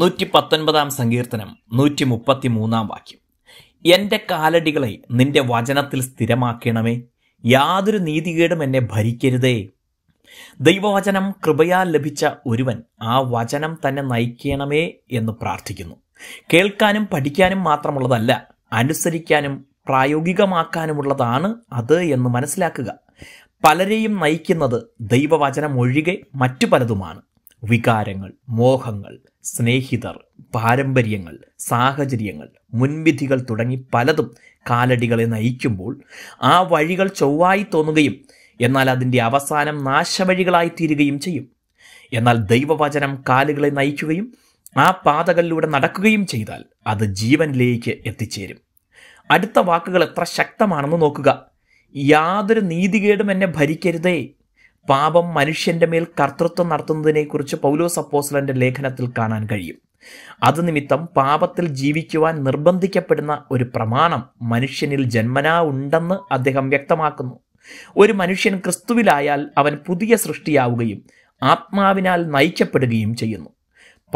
നൂറ്റി പത്തൊൻപതാം സങ്കീർത്തനം നൂറ്റി മുപ്പത്തി മൂന്നാം വാക്യം എൻ്റെ കാലടികളെ നിന്റെ വചനത്തിൽ സ്ഥിരമാക്കണമേ യാതൊരു നീതികേടും എന്നെ ഭരിക്കരുതേ ദൈവവചനം കൃപയാൽ ലഭിച്ച ഒരുവൻ ആ വചനം തന്നെ നയിക്കണമേ എന്ന് പ്രാർത്ഥിക്കുന്നു കേൾക്കാനും പഠിക്കാനും മാത്രമുള്ളതല്ല അനുസരിക്കാനും പ്രായോഗികമാക്കാനുമുള്ളതാണ് അത് എന്ന് മനസ്സിലാക്കുക പലരെയും നയിക്കുന്നത് ദൈവവചനം ഒഴികെ മറ്റു പലതുമാണ് വികാരങ്ങൾ മോഹങ്ങൾ സ്നേഹിതർ പാരമ്പര്യങ്ങൾ സാഹചര്യങ്ങൾ മുൻവിധികൾ തുടങ്ങി പലതും കാലടികളെ നയിക്കുമ്പോൾ ആ വഴികൾ ചൊവ്വായി തോന്നുകയും എന്നാൽ അതിൻ്റെ അവസാനം നാശവഴികളായി തീരുകയും ചെയ്യും എന്നാൽ ദൈവവചനം കാലുകളെ നയിക്കുകയും ആ പാതകളിലൂടെ നടക്കുകയും ചെയ്താൽ അത് ജീവനിലേക്ക് എത്തിച്ചേരും അടുത്ത വാക്കുകൾ എത്ര ശക്തമാണെന്ന് നോക്കുക യാതൊരു നീതികേടും എന്നെ ഭരിക്കരുതേ പാപം മനുഷ്യന്റെ മേൽ കർത്തൃത്വം നടത്തുന്നതിനെക്കുറിച്ച് പൗലോസ് അപ്പോസ്ലന്റെ ലേഖനത്തിൽ കാണാൻ കഴിയും അത് നിമിത്തം പാപത്തിൽ ജീവിക്കുവാൻ നിർബന്ധിക്കപ്പെടുന്ന ഒരു പ്രമാണം മനുഷ്യനിൽ ജന്മനാ ഉണ്ടെന്ന് അദ്ദേഹം വ്യക്തമാക്കുന്നു ഒരു മനുഷ്യൻ ക്രിസ്തുവിലായാൽ അവൻ പുതിയ സൃഷ്ടിയാവുകയും ആത്മാവിനാൽ നയിക്കപ്പെടുകയും ചെയ്യുന്നു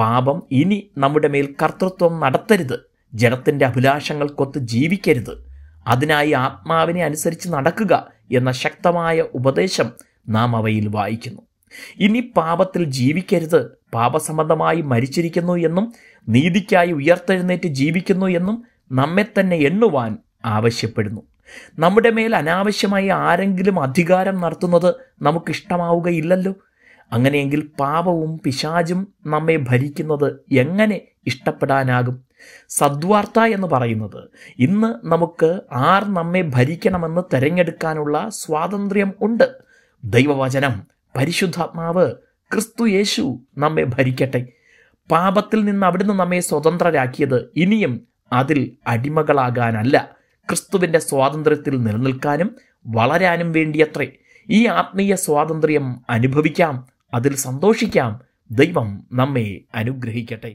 പാപം ഇനി നമ്മുടെ മേൽ കർത്തൃത്വം നടത്തരുത് ജനത്തിൻ്റെ അഭിലാഷങ്ങൾക്കൊത്ത് ജീവിക്കരുത് അതിനായി ആത്മാവിനെ അനുസരിച്ച് നടക്കുക എന്ന ശക്തമായ ഉപദേശം നാം അവയിൽ വായിക്കുന്നു ഇനി പാപത്തിൽ ജീവിക്കരുത് പാപസംബന്ധമായി മരിച്ചിരിക്കുന്നു എന്നും നീതിക്കായി ഉയർത്തെഴുന്നേറ്റ് ജീവിക്കുന്നു എന്നും നമ്മെ തന്നെ എണ്ണുവാൻ ആവശ്യപ്പെടുന്നു നമ്മുടെ മേൽ അനാവശ്യമായി ആരെങ്കിലും അധികാരം നടത്തുന്നത് നമുക്കിഷ്ടമാവുകയില്ലല്ലോ അങ്ങനെയെങ്കിൽ പാപവും പിശാചും നമ്മെ ഭരിക്കുന്നത് എങ്ങനെ ഇഷ്ടപ്പെടാനാകും സദ്വാർത്ത എന്ന് പറയുന്നത് ഇന്ന് നമുക്ക് ആർ നമ്മെ ഭരിക്കണമെന്ന് തിരഞ്ഞെടുക്കാനുള്ള സ്വാതന്ത്ര്യം ഉണ്ട് ദൈവവചനം പരിശുദ്ധാത്മാവ് ക്രിസ്തു യേശു നമ്മെ ഭരിക്കട്ടെ പാപത്തിൽ നിന്ന് അവിടുന്ന് നമ്മെ സ്വതന്ത്രരാക്കിയത് ഇനിയും അതിൽ അടിമകളാകാനല്ല ക്രിസ്തുവിൻ്റെ സ്വാതന്ത്ര്യത്തിൽ നിലനിൽക്കാനും വളരാനും വേണ്ടിയത്രേ ഈ ആത്മീയ സ്വാതന്ത്ര്യം അനുഭവിക്കാം അതിൽ സന്തോഷിക്കാം ദൈവം നമ്മെ അനുഗ്രഹിക്കട്ടെ